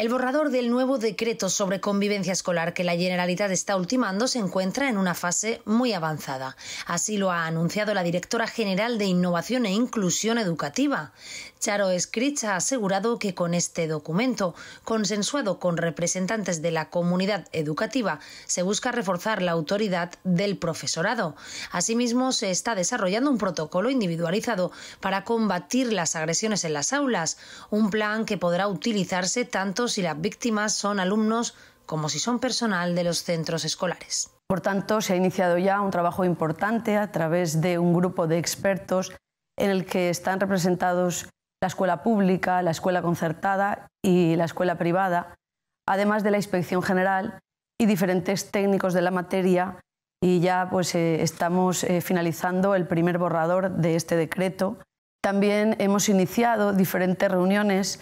El borrador del nuevo decreto sobre convivencia escolar que la Generalitat está ultimando se encuentra en una fase muy avanzada. Así lo ha anunciado la directora general de Innovación e Inclusión Educativa. Charo Escrich ha asegurado que con este documento, consensuado con representantes de la comunidad educativa, se busca reforzar la autoridad del profesorado. Asimismo, se está desarrollando un protocolo individualizado para combatir las agresiones en las aulas, un plan que podrá utilizarse tanto si las víctimas son alumnos como si son personal de los centros escolares. Por tanto, se ha iniciado ya un trabajo importante a través de un grupo de expertos en el que están representados la escuela pública, la escuela concertada y la escuela privada, además de la Inspección General y diferentes técnicos de la materia. Y ya pues, eh, estamos eh, finalizando el primer borrador de este decreto. También hemos iniciado diferentes reuniones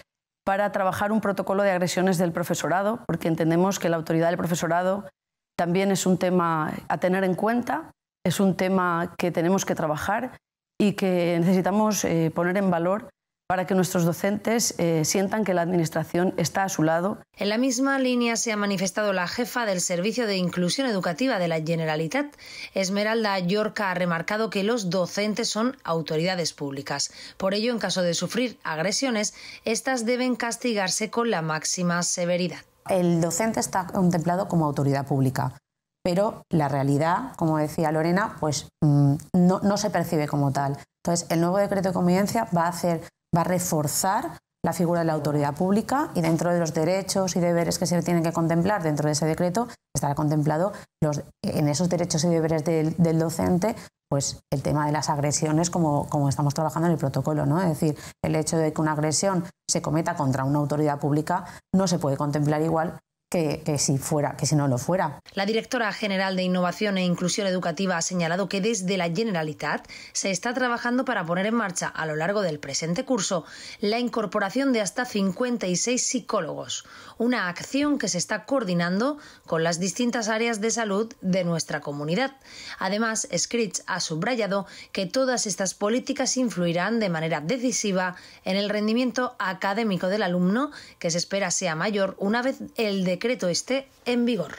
para trabajar un protocolo de agresiones del profesorado, porque entendemos que la autoridad del profesorado también es un tema a tener en cuenta, es un tema que tenemos que trabajar y que necesitamos eh, poner en valor para que nuestros docentes eh, sientan que la Administración está a su lado. En la misma línea se ha manifestado la jefa del Servicio de Inclusión Educativa de la Generalitat, Esmeralda Yorca, ha remarcado que los docentes son autoridades públicas. Por ello, en caso de sufrir agresiones, éstas deben castigarse con la máxima severidad. El docente está contemplado como autoridad pública, pero la realidad, como decía Lorena, pues mm, no, no se percibe como tal. Entonces, el nuevo decreto de convivencia va a hacer va a reforzar la figura de la autoridad pública y dentro de los derechos y deberes que se tienen que contemplar dentro de ese decreto estará contemplado los, en esos derechos y deberes del, docente pues el tema de las agresiones como, como estamos trabajando en el protocolo no es decir el hecho de que una agresión se cometa contra una autoridad pública no se puede contemplar igual que, si fuera, que si no lo fuera. La directora general de Innovación e Inclusión Educativa ha señalado que desde la Generalitat se está trabajando para poner en marcha a lo largo del presente curso la incorporación de hasta 56 psicólogos, una acción que se está coordinando con las distintas áreas de salud de nuestra comunidad. Además, Scritch ha subrayado que todas estas políticas influirán de manera decisiva en el rendimiento académico del alumno, que se espera sea mayor una vez el de decreto esté en vigor.